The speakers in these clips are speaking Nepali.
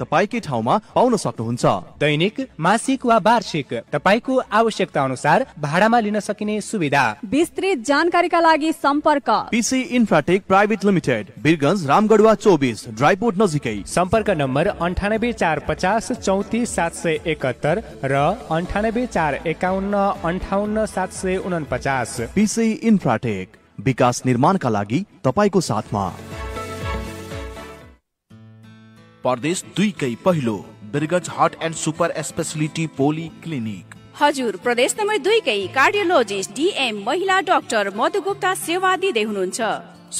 तपाईँकै ठाउँमा पाउन सक्नुहुन्छ दैनिक मासिक वा वार्षिक तपाईँको आवश्यकता अनुसार भाडामा लिन सकिने सुविधा विस्तृत जानकारीका लागि सम्पर्क PC Infratech private limited Birgunj Ramgadhuwa चौबिस ड्राइपोर्ट नजिकै सम्पर्क नम्बर अन्ठानब्बे चार पचास चौतिस सात सय एकहत्तर र अन्ठानब्बे चार एकाउन्न अन्ठाउन्न सात सय उना पिसी इन्फ्राटेक विकास निर्माणका लागि तपाईँको साथमा प्रदेश दुईकै पहिलो Birgunj heart and super speciality poly clinic हजुर प्रदेश नम्बर दुईकै कार्डियोलोजिस्ट डिएम महिला डाक्टर मधु गुप्ता सेवा दिँदै हुनुहुन्छ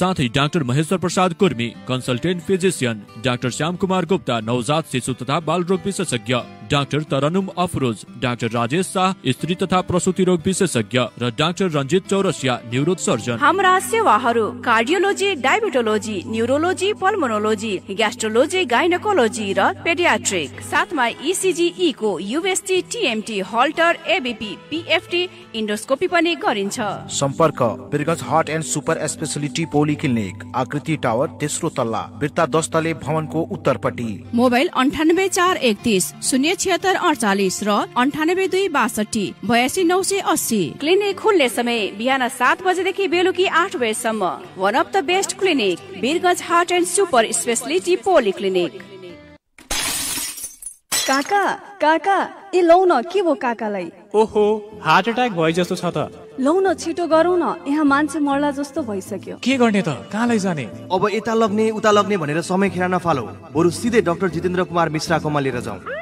साथै doctor Maheshwar Prasad Kurmi consultant physician doctor Shyam Kumar Gupta नवजात शिशु तथा बालरोग विशेषज्ञ डाक्टर तरनुम अफरोज डाक्टर राजेश शाह स्त्री तथा प्रसुति रोग विशेषज्ञ र doctor Ranjit Chaurasia neuro surgeon हाम्रा सेवाहरू कार्डियोलोजी डायबिटोलोजी न्युरोलोजी पल्मोनोलोजी ग्यास्ट्रोलोजी गाइनोकोलोजी र पेडियाट्रिक साथमा इसिजी को USG TMT Holter ABP PFT endoscopy पनि गरिन्छ सम्पर्क Birgunj heart and super speciality polyclinic Aakriti tower तेस्रो तल्ला बिर्ता दस तले भवनको उत्तरपट्टि मोबाइल अन्ठानब्बे चार एकतिस शून्य छिहत्तर अडचालिस र अन्ठानब्बे दुई बासठी बयासी नौ सय अस्सी क्लिनिक खुल्ने समय बिहान सात बजेदेखि बेलुकी आठ बजेसम्म one of the best clinic Birgunj heart and super speciality poly clinic काका काका ए लौ न के भो काकालाई ओहो हार्ट एट्याक भए जस्तो छ त लौ न छिटो गरौ न यहाँ मान्छे मर्ला जस्तो भइसक्यो के गर्ने त कहाँ लैजाने अब यता लग्ने उता लग्ने भनेर समय खेर नफालो बरु सिधै डाक्टर जितेन्द्र कुमार मिश्राकोमा लिएर जाउँ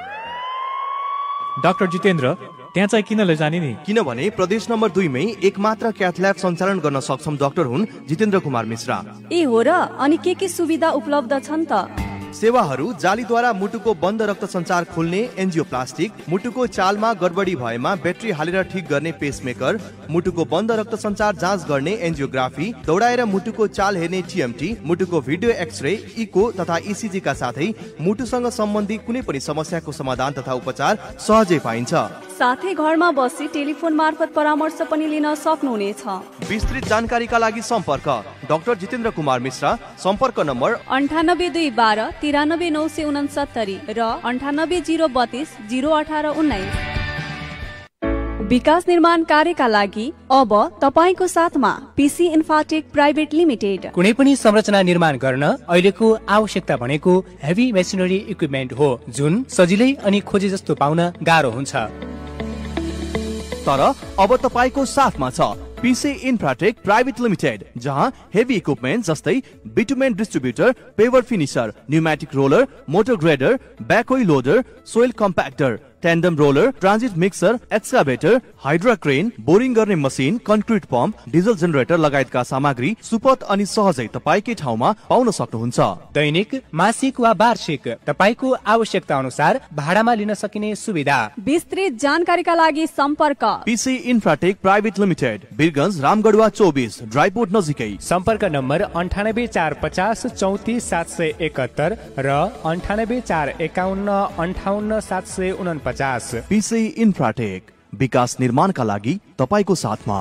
डाक्टर जितेन्द्र त्यहाँ चाहिँ किन लैजाने नि किनभने प्रदेश नम्बर दुईमै एक मात्र क्याथ सञ्चालन गर्न सक्षम डाक्टर हुन् जितेन्द्र कुमार मिश्रा ए हो र अनि के के सुविधा उपलब्ध छन् त सेवाहरू जालीद्वारा मुटुको बन्द रक्त संचार खोल्ने प्लास्टिक मुटुको चालमा गडबडी भएमा ब्याट्री हालेर ठिक गर्ने पेसमेकर मुटुको बन्द रक्त संचार जाँच गर्ने एन्जियोग्राफी दौडाएर मुटुको चाल हेर्ने टिएमटी मुटुको भिडियो एक्सरे इको तथा इसिजीका साथै मुटुसँग सम्बन्धी कुनै पनि समस्याको समाधान तथा उपचार सहजै पाइन्छ साथै घरमा बसी टेलिफोन मार्फत परामर्श पनि लिन सक्नुहुनेछ विस्तृत जानकारीका लागि सम्पर्क डाक्टर जितेन्द्र कुमार मिश्र सम्पर्क नम्बर अन्ठानब्बे दुई बाह्र तिरानब्बे नौ सय उनसत्तरी र अन्ठानब्बे जिरो बत्तिस जिरो अठार उन्नाइस विकास निर्माण कार्यका लागि अब तपाईँको साथमा पिसी इन्फाटेक प्राइभेट लिमिटेड कुनै पनि संरचना निर्माण गर्न अहिलेको आवश्यकता भनेको हेभी मेसिनरी इक्विपमेन्ट हो जुन सजिलै अनि खोजे जस्तो पाउन गाह्रो हुन्छ तर अब तपाईँको साथमा छ पिसी इन्फ्राटेक प्राइभेट लिमिटेड जहाँ हेभी इक्विपमेन्ट जस्तै bitumen distributor paver finisher pneumatic roller motor grader backhoe loader soil compactor tandem roller transit mixer excavator hydra crane boring गर्ने machine concrete pump diesel generator लगायतका सामग्री सुपथ अनि सहजै तपाईँकै ठाउँमा पाउन सक्नुहुन्छ दैनिक मासिक वा वार्षिक तपाईँको आवश्यकता अनुसार भाडामा लिन सकिने सुविधा विस्तृत जानकारीका लागि सम्पर्क PC Infratech private limited Birgunj Ramgadhawa चौबिस ड्राइपोर्ट नजिकै सम्पर्क नम्बर अन्ठानब्बे चार पचास चौतिस सात सय एकहत्तर र अन्ठानब्बे चार एकाउन्न अन्ठाउन्न सात सय उना पचास पीसी इन्फ्राटेक विकास निर्माणका लागि तपाईँको साथमा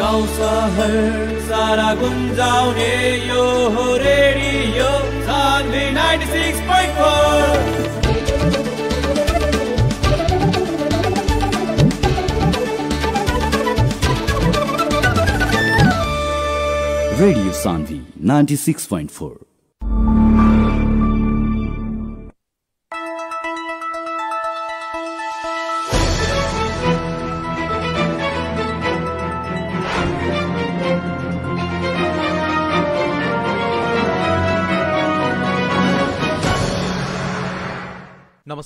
गाउँ सहर सारा गुन्जाउने यो हो radio ninety six point four radio Sanvi ninety six point four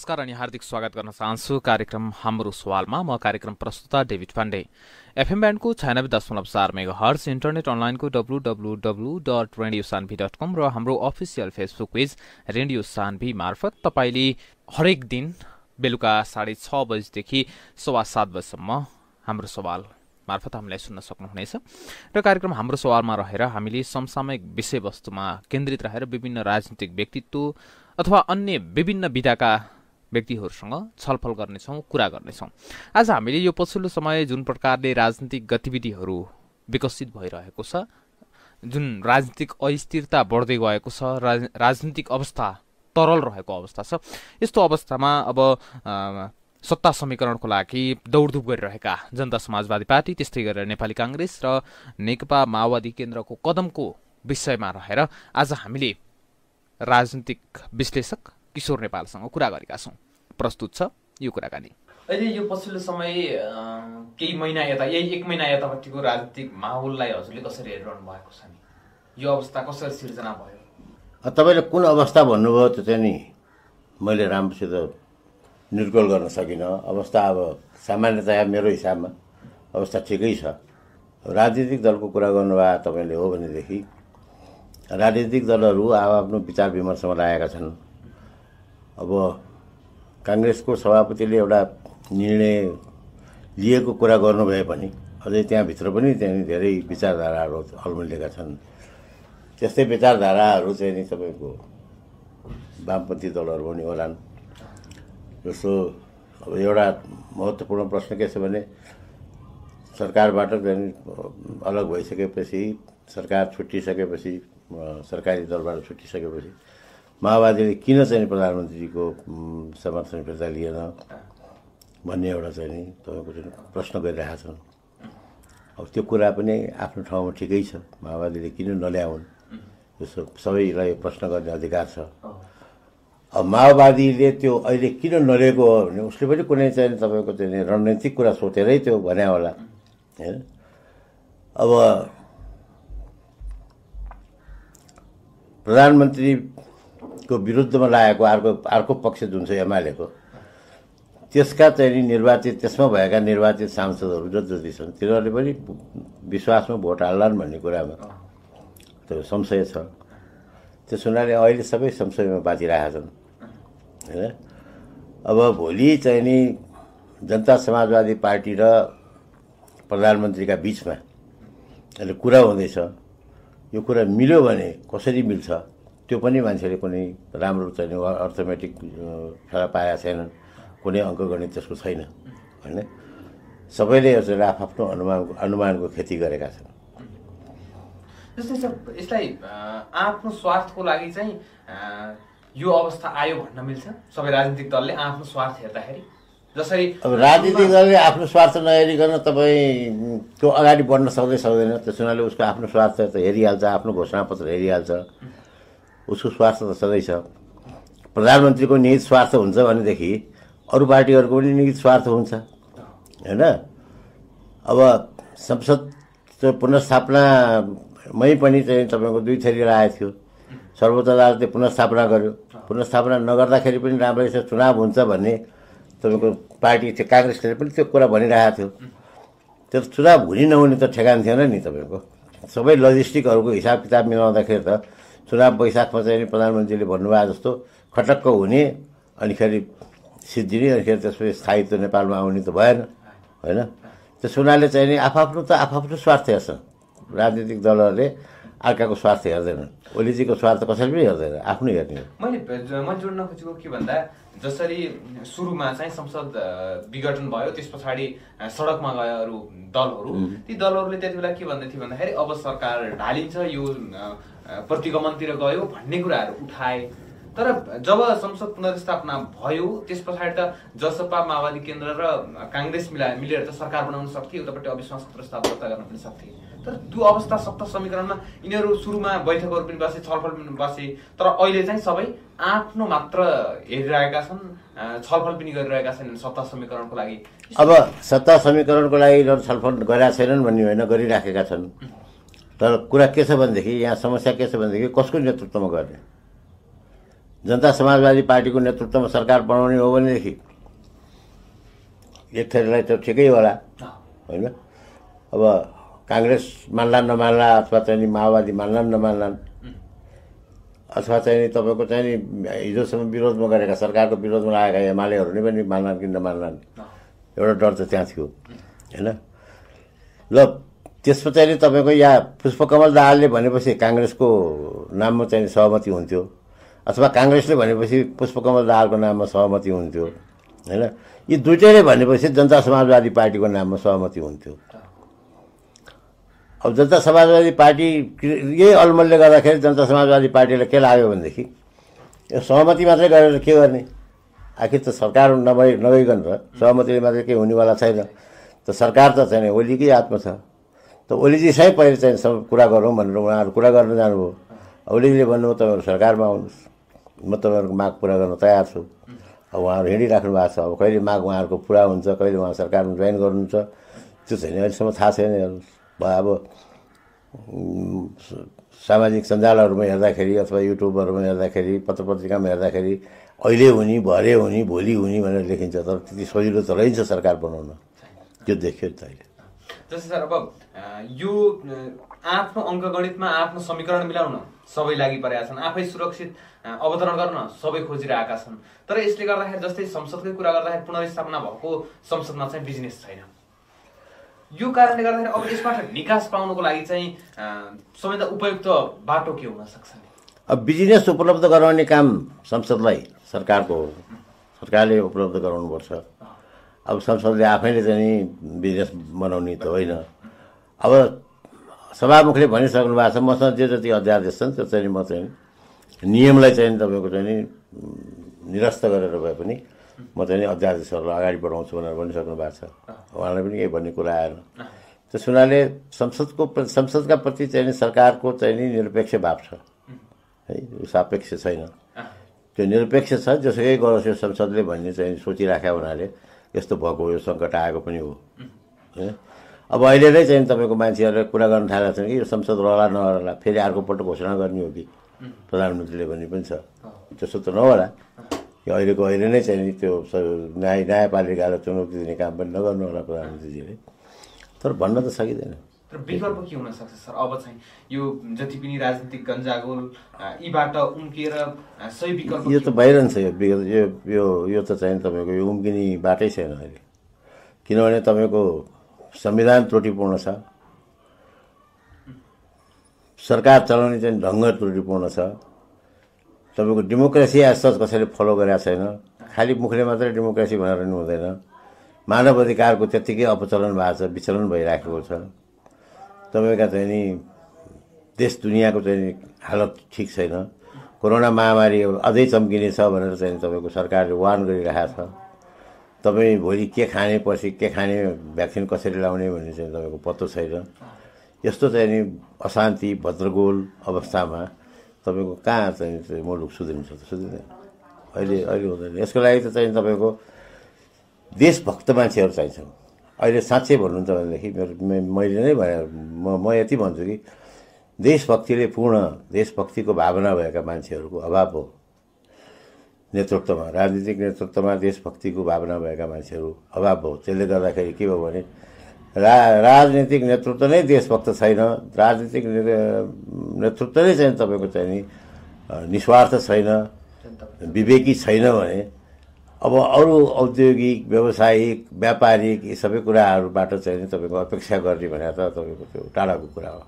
नमस्कार अनि हार्दिक स्वागत गर्न चाहन्छु कार्यक्रम हाम्रो सवालमा म कार्यक्रम प्रस्तुता डेभिड पाण्डे एफएम ब्यान्डको छयानब्बे दशमलव चार मेगा हर्स इन्टरनेट अनलाइनको W W W dot radio Sanvi dot com र हाम्रो official Facebook page radio Sanvi मार्फत तपाईँले हरेक दिन बेलुका साढे छ बजीदेखि सवा सात बजीसम्म हाम्रो सवाल मार्फत हामीलाई सुन्न सक्नुहुनेछ र कार्यक्रम हाम्रो सवालमा रहेर हामीले समसामयिक विषयवस्तुमा केन्द्रित रहेर विभिन्न राजनीतिक व्यक्तित्व अथवा अन्य विभिन्न विधाका व्यक्तिहरूसँग छलफल गर्नेछौँ कुरा गर्नेछौँ आज हामीले यो पछिल्लो समय जुन प्रकारले राजनीतिक गतिविधिहरू विकसित भइरहेको छ जुन राजनीतिक अस्थिरता बढ्दै गएको छ राजनीतिक अवस्था तरल रहेको अवस्था छ यस्तो अवस्थामा अब सत्ता समीकरणको लागि दौडधुप गरिरहेका जनता समाजवादी पार्टी त्यस्तै गरेर नेपाली काङ्ग्रेस र नेकपा माओवादी केन्द्रको कदमको विषयमा रहेर आज हामीले राजनीतिक विश्लेषक किशोर नेपालसँग कुरा गरेका छौँ प्रस्तुत छ यो कुराकानी अहिले यो पछिल्लो समय केही महिना यता यही एक महिना यतापट्टिको राजनीतिक माहौललाई हजुरले कसरी हेरिरहनु भएको छ नि यो अवस्था कसरी सिर्जना भयो तपाईँले कुन अवस्था भन्नुभयो त्यो चाहिँ नि मैले राम्रोसित निर्गोल गर्न सकिनँ अवस्था अब सामान्यतया मेरो हिसाबमा अवस्था ठिकै छ राजनीतिक दलको कुरा गर्नुभयो तपाईँले हो भनेदेखि राजनीतिक दलहरू आफ्नो विचार विमर्शमा लागेका छन् अब काङ्ग्रेसको सभापतिले एउटा निर्णय लिएको कुरा गर्नुभयो भने अझै त्यहाँभित्र पनि त्यहाँ धेरै विचारधाराहरू अल्मलिएका छन् त्यस्तै विचारधाराहरू चाहिँ नि तपाईँको वामपन्थी दलहरू पनि होलान् जस्तो अब एउटा महत्त्वपूर्ण प्रश्न के छ भने सरकारबाट अलग भइसकेपछि सरकार छुट्टिसकेपछि सरकारी दलबाट छुट्टिसकेपछि माओवादीले किन चाहिँ प्रधानमन्त्रीको समर्थन फिर्ता लिएन भन्ने एउटा चाहिँ नि तपाईँको जुन प्रश्न गरिरहेका छन् अब त्यो कुरा पनि आफ्नो ठाउँमा ठिकै छ माओवादीले किन नल्याउन् जस्तो सबैलाई प्रश्न गर्ने अधिकार छ अब माओवादीले त्यो अहिले किन नलिएको हो भने उसले पनि कुनै चाहिँ तपाईँको चाहिँ रणनीतिक कुरा सोचेरै त्यो भने होला होइन अब प्रधानमन्त्री को विरुद्धमा लागेको अर्को अर्को पक्ष जुन छ एमआलएको त्यसका चाहिँ निर्वाचित त्यसमा भएका निर्वाचित सांसदहरू जति जति छन् तिनीहरूले पनि विश्वासमा भोट हाल्लान् भन्ने कुरामा त्यो संशय छ त्यस हुनाले अहिले सबै संशयमा बाँचिरहेका छन् होइन अब भोलि चाहिँ नि जनता समाजवादी पार्टी र प्रधानमन्त्रीका बिचमा अहिले कुरा हुँदैछ यो कुरा मिल्यो भने कसरी मिल्छ त्यो पनि मान्छेले कुनै राम्रो चाहिँ वा अर्थमेटिक फेला पाएका छैनन् कुनै अङ्कगणित त्यसको छैन होइन सबैले यसरी आफआफ्नो अनुमान अनुमानको खेती गरेका छन् जस्तै सर यसलाई आफ्नो स्वार्थको लागि चाहिँ यो अवस्था आयो भन्न मिल्छ सबै राजनीतिक दलले आफ्नो स्वार्थ हेर्दाखेरि जसरी अब राजनीतिक दलले आफ्नो स्वार्थ नहेरिकन तपाईँको अगाडि बढ्न सक्दै सक्दैन त्यसो हुनाले उसको आफ्नो स्वार्थ त हेरिहाल्छ आफ्नो घोषणापत्र हेरिहाल्छ उसको स्वार्थ त सधैँ छ प्रधानमन्त्रीको निहित स्वार्थ हुन्छ भनेदेखि अरू पार्टीहरूको पनि निहित स्वार्थ हुन्छ होइन अब संसद पुनर्स्थापनामै पनि चाहिँ तपाईँको दुई थरी राय थियो सर्वोच्च अदालतले पुनर्स्थापना गर्यो पुनर्स्थापना नगर्दाखेरि पनि राम्रै छ चुनाव हुन्छ भन्ने तपाईँको पार्टी त्यो काङ्ग्रेसले पनि त्यो कुरा भनिरहेको थियो त्यो चुनाव हुने नहुने त ठेगान थिएन नि तपाईँको सबै लजिस्टिकहरूको हिसाब किताब मिलाउँदाखेरि त चुनाव वैशाखमा चाहिँ प्रधानमन्त्रीले भन्नुभयो जस्तो खटक्क हुने अनि खेरि सिद्धिने अनि खेरि त्यसपछि स्थायित्व नेपालमा आउने त भएन होइन त्यस हुनाले चाहिँ नि आफआफ्नो त आफआफ्नो स्वार्थ हेर्छ राजनीतिक दलहरूले अर्काको स्वार्थ हेर्दैन ओलीजीको स्वार्थ कसैले पनि हेर्दैन आफ्नो हेर्ने मैले म जोड्न खोजेको के भन्दा जसरी सुरुमा चाहिँ संसद विघटन भयो त्यस पछाडि सडकमा गयो अरू दलहरू ती दलहरूले त्यति बेला के भन्दै थियो भन्दाखेरि अब सरकार ढालिन्छ यो प्रतिगमनतिर गयो भन्ने कुराहरू उठाए तर जब संसद पुनर्स्थापना भयो त्यस पछाडि त जसपा माओवादी केन्द्र र काङ्ग्रेस मिला मिलेर त सरकार बनाउन सक्थे एउटापट्टि अविश्वास प्रस्ताव दर्ता गर्न पनि सक्थे तर त्यो अवस्था सत्ता समीकरणमा यिनीहरू सुरुमा बैठकहरू पनि बसे छलफल पनि बसे तर अहिले चाहिँ सबै आफ्नो मात्र हेरिरहेका छन् छलफल पनि गरिरहेका छैनन् सत्ता समीकरणको लागि अब सत्ता समीकरणको लागि छलफल गरेका छैनन् भन्ने होइन गरिराखेका छन् तर कुरा के छ भनेदेखि यहाँ समस्या के छ भनेदेखि कसको नेतृत्वमा गर्ने जनता समाजवादी पार्टीको नेतृत्वमा सरकार बनाउने हो भनेदेखि एक थरीलाई त ठिकै होला होइन अब काङ्ग्रेस मान्ला नमान्ला अथवा चाहिँ नि माओवादी मान्ला नमान्ला अथवा चाहिँ नि तपाईँको चाहिँ नि हिजोसम्म विरोधमा गरेका सरकारको विरोधमा आएका एमालेहरू नै पनि मान्लान् कि नमान्लान् एउटा डर त त्यहाँ थियो होइन ल त्यस पछाडि तपाईँको या पुष्पकमल दाहालले भनेपछि काङ्ग्रेसको नाममा चाहिँ सहमति हुन्थ्यो अथवा काङ्ग्रेसले भनेपछि पुष्पकमल दाहालको नाममा सहमति हुन्थ्यो होइन यी दुइटैले भनेपछि जनता समाजवादी पार्टीको नाममा सहमति हुन्थ्यो अब जनता समाजवादी पार्टी यही अलमलले गर्दाखेरि जनता समाजवादी पार्टीलाई के लाग्यो भनेदेखि यो सहमति मात्रै गरेर के गर्ने आखिर त सरकार नभइ नभइकन त सहमतिले मात्रै केही हुनेवाला छैन त सरकार त छैन ओलीकै हातमा छ त ओलीजीसँगै पहिले चाहिँ सब कुरा गरौँ भनेर उहाँहरू कुरा गर्नु जानुभयो ओलीजीले भन्नुभयो तपाईँहरू सरकारमा आउनुहोस् म तपाईँहरूको माग पुरा गर्न तयार छु अब उहाँहरू हिँडिराख्नु भएको छ अब कहिले माग उहाँहरूको पुरा हुन्छ कहिले उहाँ सरकारमा जोइन गर्नुहुन्छ त्यो छैन अहिलेसम्म थाहा छैन हेर्नुहोस् भयो अब सामाजिक सञ्जालहरूमा हेर्दाखेरि अथवा युट्युबहरूमा हेर्दाखेरि पत्र पत्रिकामा हेर्दाखेरि अहिले हुने भरे हुने भोलि हुने भनेर लेखिन्छ तर त्यति सजिलो त रहन्छ सरकार बनाउन त्यो देखियो त अहिले जस्तै सर अब यो आफ्नो अङ्कगणितमा आफ्नो समीकरण मिलाउन सबै लागि परेका छन् आफै सुरक्षित अवतरण गर्न सबै खोजिरहेका छन् तर यसले गर्दाखेरि जस्तै संसदकै कुरा गर्दाखेरि पुनर्स्थापना भएको संसदमा चाहिँ बिजनेस छैन यो कारणले गर्दाखेरि अब यसबाट निकास पाउनको लागि चाहिँ सबैभन्दा उपयुक्त बाटो के हुन सक्छ अब बिजनेस उपलब्ध गराउने काम संसदलाई सरकारको हो सरकारले उपलब्ध गराउनुपर्छ अब संसदले आफैले चाहिँ बिजनेस बनाउने त होइन अब सभामुखले भनिसक्नु भएको छ मसँग जे जति अध्यादेश छन् त्यो चाहिँ म चाहिँ नियमलाई चाहिँ तपाईँको चाहिँ निरस्त गरेर भए पनि म चाहिँ अध्यादेशहरूलाई अगाडि बढाउँछु भनेर भनिसक्नु भएको छ उहाँलाई पनि केही भन्ने कुरा आएन त्यस हुनाले संसदको संसदका प्रति चाहिँ सरकारको चाहिँ निरपेक्ष भाव छ है सापेक्ष छैन त्यो निरपेक्ष छ जसकै गरोस् यो संसदले भन्ने चाहिँ सोचिराख्या हुनाले यस्तो भएको यो सङ्कट आएको पनि हो होइन अब अहिले नै चाहिँ तपाईँको मान्छेहरूले कुरा गर्न थालेको छन् कि यो संसद रहला नरहला फेरि अर्को पल्ट घोषणा गर्ने हो कि प्रधानमन्त्रीले भन्ने पनि छ त्यस्तो त नहोला कि अहिलेको अहिले नै चाहिँ त्यो न्याय न्यायपालिकालाई चुनौती दिने काम पनि नगर्नु होला प्रधानमन्त्रीजीले तर भन्न त सकिँदैन तर विकल्प के हुनसक्छ सर अब चाहिँ यो जति पनि राजनीतिक गन्जागोल यीबाट उम्किएर सही विकल्प यो त भइरहन्छ यो यो यो त चाहिँ तपाईँको यो उम्किने बाटै छैन अहिले किनभने तपाईँको संविधान त्रुटिपूर्ण छ सरकार चलाउने चाहिँ ढङ्ग त्रुटिपूर्ण छ तपाईँको डेमोक्रेसी एज सच कसैले फलो गरेका छैन खालि मुखले मात्रै डेमोक्रेसी भनेर नि हुँदैन मानव अधिकारको त्यत्तिकै अपचलन भएको छ विचलन भइराखेको छ तपाईँका चाहिँ नि देश दुनियाँको चाहिँ नि हालत ठिक छैन कोरोना महामारी अझै चम्किने छ भनेर चाहिँ तपाईँको सरकारले वार्न गरिरहेको छ तपाईँ भोलि के खाने पछि के खाने भ्याक्सिन कसरी लाउने भन्ने चाहिँ तपाईँको पत्तो छैन यस्तो चाहिँ नि अशान्ति भद्रगोल अवस्थामा तपाईँको कहाँ चाहिँ मुलुक सुध्रिन्छ त सुध्रिँदैन अहिले अहिले हुँदैन यसको लागि त चाहिँ तपाईँको देशभक्त मान्छेहरू चाहिन्छ अहिले साँच्चै भन्नुहुन्छ भनेदेखि मेरो मैले नै भने म म यति भन्छु कि देशभक्तिले पूर्ण देशभक्तिको भावना भएका मान्छेहरूको अभाव हो नेतृत्वमा राजनीतिक नेतृत्वमा देशभक्तिको भावना भएका मान्छेहरू अभाव हो त्यसले गर्दाखेरि के भयो भने रा राजनीतिक नेतृत्व नै देशभक्त छैन राजनीतिक नेतृत्व नै चाहिँ तपाईँको चाहिँ निस्वार्थ छैन विवेकी छैन भने अब अरू औद्योगिक व्यावसायिक व्यापारिक यी सबै कुराहरूबाट चाहिँ तपाईँको अपेक्षा गर्ने भनेर त तपाईँको त्यो टाढाको कुरा हो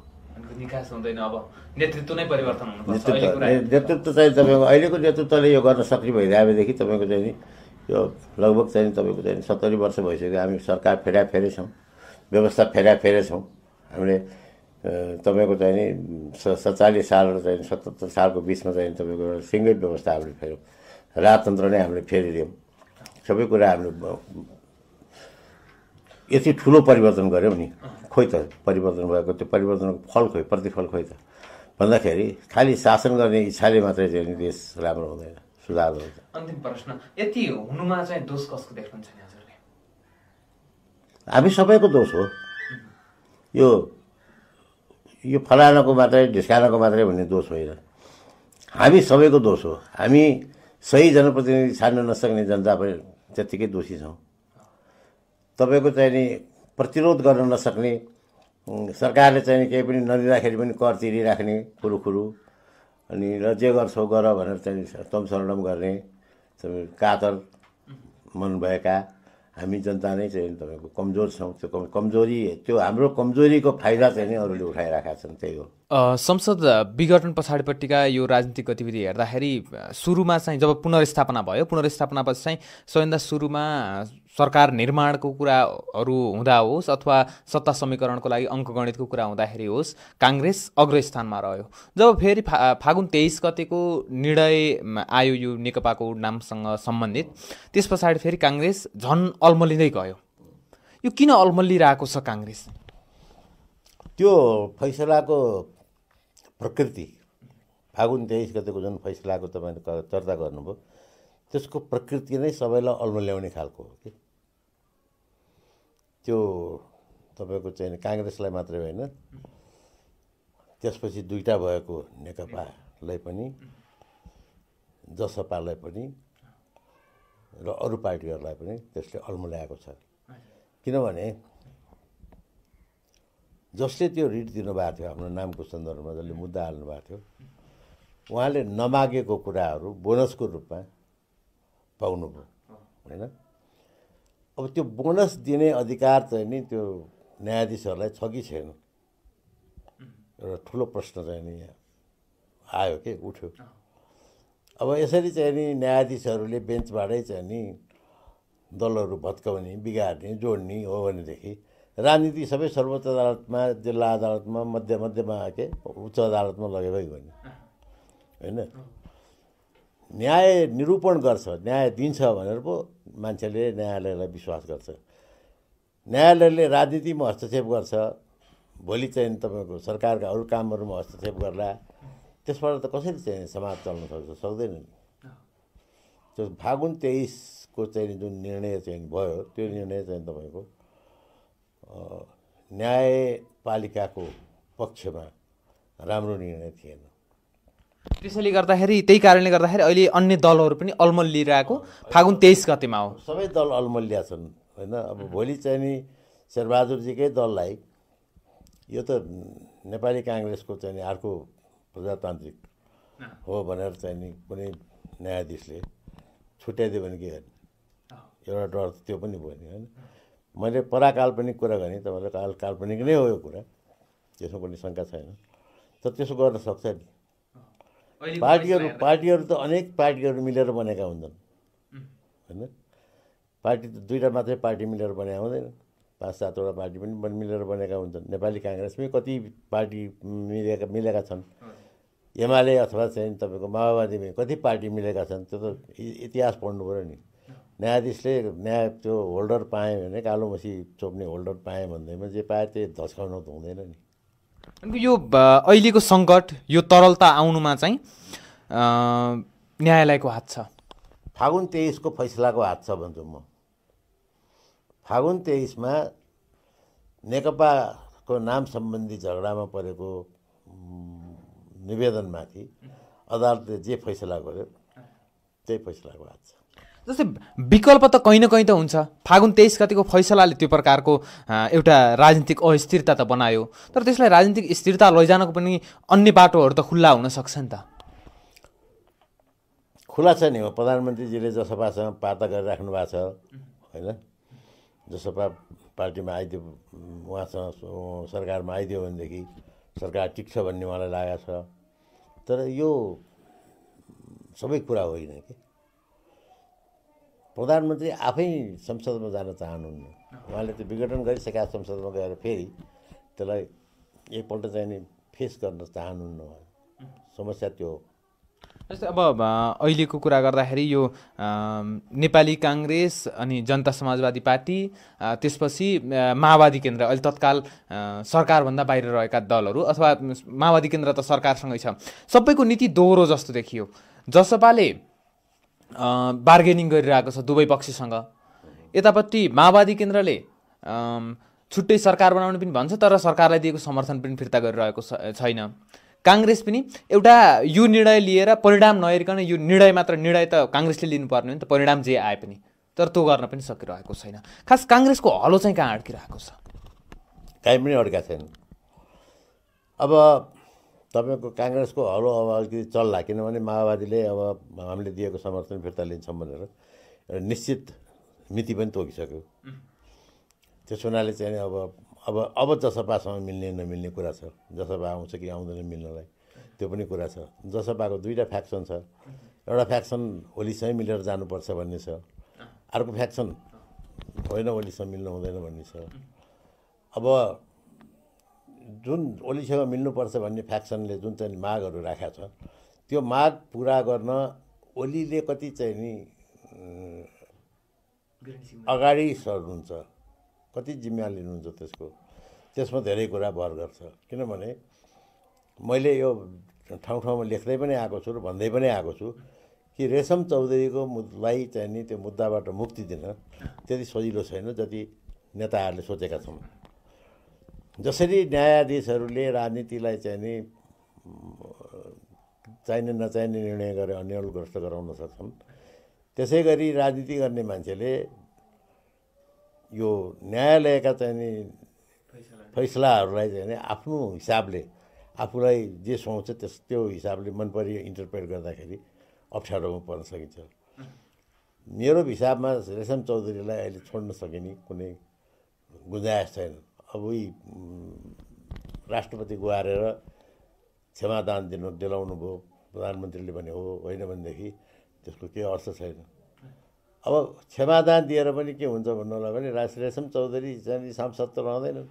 नेतृत्व नै परिवर्तन नेतृत्व चाहिँ तपाईँको अहिलेको नेतृत्वले यो गर्न सक्ने भइरहेदेखि तपाईँको चाहिँ नि यो लगभग चाहिँ तपाईँको चाहिँ सत्तरी वर्ष भइसक्यो हामी सरकार फेरा फेरै छौँ व्यवस्था फेरा फेरेछौँ हामीले तपाईँको चाहिँ नि सत्तालिस साल र चाहिँ सतहत्तर सालको बिचमा चाहिँ तपाईँको एउटा सिङ्गै व्यवस्था हामीले फेऱ्यौँ राजतन्त्र नै हामीले फेरिदियौँ सबै कुरा हामीले यति ठुलो परिवर्तन गऱ्यौँ नि खोइ त परिवर्तन भएको त्यो परिवर्तनको फल खोइ प्रतिफल खोइ त भन्दाखेरि खालि शासन गर्ने इच्छाले मात्रै चाहिँ देश राम्रो हुँदैन सुधार हुन्छ अन्तिम प्रश्न यति हुनुमा चाहिँ दोष कसको देख्नुहुन्छ हजुरले हामी सबैको दोष हो यो यो फलानाको मात्रै ढिस्कानको मात्रै भन्ने दोष होइन हामी सबैको दोष हो हामी सही जनप्रतिनिधि छान्न नसक्ने जनता पनि त्यत्तिकै दोषी छौँ तपाईँको चाहिँ नि प्रतिरोध गर्न नसक्ने सरकारले चाहिँ केही पनि नलिँदाखेरि पनि कर तिरिराख्ने कुरो अनि र जे गर्छौ गर भनेर चाहिँ तमसरम गर्ने कातर मन भएका हामी जनता नै चाहिँ तपाईँको कमजोर छौँ त्यो कम कमजोरी त्यो हाम्रो कमजोरीको फाइदा चाहिँ नै अरूले उठाइरहेका छन् त्यही हो संसद विघटन पछाडिपट्टिका यो राजनीतिक गतिविधि हेर्दाखेरि सुरुमा चाहिँ जब पुनर्स्थापना भयो पुनर्स्थापना पछि चाहिँ सबैभन्दा सुरुमा सरकार निर्माणको कुराहरू हुँदा होस् अथवा सत्ता समीकरणको लागि अङ्कगणितको कुरा हुँदाखेरि होस् काङ्ग्रेस अग्रस्थानमा रह्यो जब फेरि फा फागुन तेइस गतेको निर्णय आयो यो नेकपाको नामसँग सम्बन्धित त्यस पछाडि फेरि काङ्ग्रेस झन् अल्मलिँदै गयो यो किन अल्मलिरहेको छ काङ्ग्रेस त्यो फैसलाको प्रकृति फागुन तेइस गतेको जुन फैसलाको तपाईँले चर्चा गर्नुभयो त्यसको प्रकृति नै सबैलाई अल्मल्याउने खालको हो कि त्यो तपाईँको चाहिँ काङ्ग्रेसलाई मात्रै होइन त्यसपछि दुईवटा भएको नेकपालाई पनि जसपालाई पनि र अरू पार्टीहरूलाई पनि त्यसले अल्मुल्याएको छ किनभने जसले त्यो रिट दिनुभएको थियो आफ्नो नामको सन्दर्भमा जसले मुद्दा हाल्नु हाल्नुभएको थियो उहाँले नमागेको कुराहरू बोनसको रूपमा पाउनुभयो होइन अब त्यो बोनस दिने अधिकार चाहिँ नि त्यो न्यायाधीशहरूलाई छ कि छैन एउटा ठुलो प्रश्न चाहिँ नि यहाँ आयो के उठ्यो अब यसरी चाहिँ नि न्यायाधीशहरूले बेन्चबाटै चाहिँ नि दलहरू भत्काउने बिगार्ने जोड्ने हो भनेदेखि राजनीति सबै सर्वोच्च अदालतमा जिल्ला अदालतमा मध्य मध्यमा के उच्च अदालतमा लगेकै हो नि होइन न्याय निरूपण गर्छ न्याय दिन्छ भनेर पो मान्छेले न्यायालयलाई विश्वास गर्छ न्यायालयले राजनीतिमा हस्तक्षेप गर्छ भोलि चाहिँ तपाईँको सरकारका अरू कामहरूमा हस्तक्षेप गर्ला त्यसबाट त कसरी चाहिँ समाज चल्न सक्छ सक्दैन नि त्यो फागुन तेइसको चाहिँ जुन निर्णय चाहिँ भयो त्यो निर्णय चाहिँ तपाईँको न्यायपालिकाको पक्षमा राम्रो निर्णय थिएन त्यसैले गर्दाखेरि त्यही कारणले गर्दाखेरि अहिले अन्य दलहरू पनि अलमल लिइरहेको फागुन तेइस गतिमा हो सबै दल अलमल ल्याएको छन् होइन अब भोलि चाहिँ नि शेरबहादुरजीकै दललाई यो त नेपाली काङ्ग्रेसको चाहिँ नि अर्को प्रजातान्त्रिक हो भनेर चाहिँ नि कुनै न्यायाधीशले छुट्याइदियो भने के गर्ने एउटा डर त्यो पनि भयो नि होइन मैले पराकाल्पनिक कुरा गरेँ तपाईँलाई काल काल्पनिक नै हो यो कुरा त्यसमा कुनै शङ्का छैन तर त्यसो गर्न सक्छ नि पार्टीहरू पार्टीहरू त अनेक पार्टीहरू मिलेर बनेका हुन्छन् होइन पार्टी त दुईवटा मात्रै पार्टी मिलेर बनेका हुँदैन पाँच सातवटा पार्टी पनि मिलेर बनेका हुन्छन् नेपाली काङ्ग्रेसमै कति पार्टी मिलेका मिलेका छन् एमाले अथवा चाहिँ तपाईँको माओवादीमा कति पार्टी मिलेका छन् त्यो त इतिहास पढ्नु पऱ्यो नि न्यायाधीशले न्याय त्यो होल्डर पाएँ भने कालो मसी चोप्ने होल्डर पाएँ भन्दैमा जे पाए त्यही धस्काउनु त हुँदैन नि यो अहिलेको सङ्कट यो तरलता आउनुमा चाहिँ न्यायालयको हात छ फागुन तेइसको फैसलाको हात छ भन्छु म फागुन तेइसमा नेकपाको नाम सम्बन्धी झगडामा परेको निवेदनमाथि अदालतले जे फैसला गर्यो त्यही फैसलाको हात छ जस्तै विकल्प त कहीँ न कहीँ त हुन्छ फागुन तेइस गतिको फैसलाले त्यो प्रकारको एउटा राजनीतिक अस्थिरता त बनायो तर त्यसलाई राजनीतिक स्थिरता लैजानको पनि अन्य बाटोहरू त खुल्ला हुन सक्छ नि त खुल्ला छ नि हो प्रधानमन्त्रीजीले जसपासँग पार्ता गरिराख्नु भएको छ होइन जसपा पार्टीमा आइदियो उहाँसँग सरकारमा आइदियो भनेदेखि सरकार टिक्छ भन्ने उहाँलाई लागेको छ तर यो सबै कुरा होइन कि प्रधानमन्त्री आफै संसदमा जान चाहनुहुन्न उहाँले त्यो विघटन गरिसकेका संसदमा गएर फेरि त्यसलाई एकपल्ट चाहिँ नि फेस गर्न चाहनुहुन्न उहाँ समस्या त्यो जस्तै अब अहिलेको कुरा गर्दाखेरि यो नेपाली काङ्ग्रेस अनि जनता समाजवादी पार्टी त्यसपछि माओवादी केन्द्र अहिले तत्काल सरकारभन्दा बाहिर रहेका दलहरू अथवा माओवादी केन्द्र त सरकारसँगै छ सबैको नीति दोहोरो जस्तो देखियो जसपाले बार्गेनिङ गरिरहेको छ दुवै पक्षसँग यतापट्टि माओवादी केन्द्रले छुट्टै सरकार बनाउने पनि भन्छ तर सरकारलाई दिएको समर्थन पनि फिर्ता गरिरहेको छैन काङ्ग्रेस पनि एउटा यो निर्णय लिएर परिणाम नहेरिकन यो निर्णय मात्र निर्णय त काङ्ग्रेसले लिनुपर्ने हो नि त परिणाम जे आए पनि तर त्यो गर्न पनि सकिरहेको छैन खास काङ्ग्रेसको हलो चाहिँ कहाँ अड्किरहेको छ कहीँ पनि अड्का छैन अब तपाईँको काङ्ग्रेसको हलो अब अलिकति चल्ला किनभने माओवादीले अब हामीले दिएको समर्थन फिर्ता लिन्छौँ भनेर एउटा निश्चित मिति पनि तोकिसक्यो त्यस हुनाले चाहिँ अब अब अब जसपासँग मिल्ने नमिल्ने कुरा छ जसपा आउँछ कि आउँदैन मिल्नलाई त्यो पनि कुरा छ जसपाको दुईवटा फ्याक्सन छ एउटा फ्याक्सन होलीसँगै मिलेर जानुपर्छ भन्ने छ अर्को फ्याक्सन होइन ओलीसँग मिल्नु हुँदैन भन्ने छ अब जुन ओलीसँग मिल्नुपर्छ भन्ने फ्याक्सनले जुन चाहिँ मागहरू राखेको छ त्यो माग पुरा गर्न ओलीले कति चाहिँ नि अगाडि सर्नुहुन्छ कति जिम्मेवार लिनुहुन्छ त्यसको त्यसमा धेरै कुरा भर गर्छ किनभने मैले यो ठाउँ ठाउँमा लेख्दै पनि आएको छु र भन्दै पनि आएको छु कि रेशम चौधरीको मुद्दालाई चाहिँ नि त्यो मुद्दाबाट मुक्ति दिन त्यति सजिलो छैन जति नेताहरूले सोचेका छन् जसरी न्यायाधीशहरूले राजनीतिलाई चाहिँ नि चाहिने नचाहिने निर्णय गरेर अन्यलग्रस्त गराउन सक्छन् त्यसै गरी राजनीति गर्ने मान्छेले यो न्यायालयका चाहिने फैसलाहरूलाई चाहिँ आफ्नो हिसाबले आफूलाई जे सुहाउँछ त्यस त्यो हिसाबले मन परि इन्टरप्रेट गर्दाखेरि अप्ठ्यारोमा पर्न सकिन्छ मेरो हिसाबमा रेशम चौधरीलाई अहिले छोड्न सकिने कुनै गुन्जायस छैन अब राष्ट्रपति गुहारेर क्षमादान दिनु दिलाउनु भयो प्रधानमन्त्रीले भने हो होइन भनेदेखि त्यसको केही अर्थ छैन अब क्षमादान दिएर पनि के हुन्छ भन्नुलाई भने राज रेशम चौधरी चाहिँ सांसद त रहँदैनन्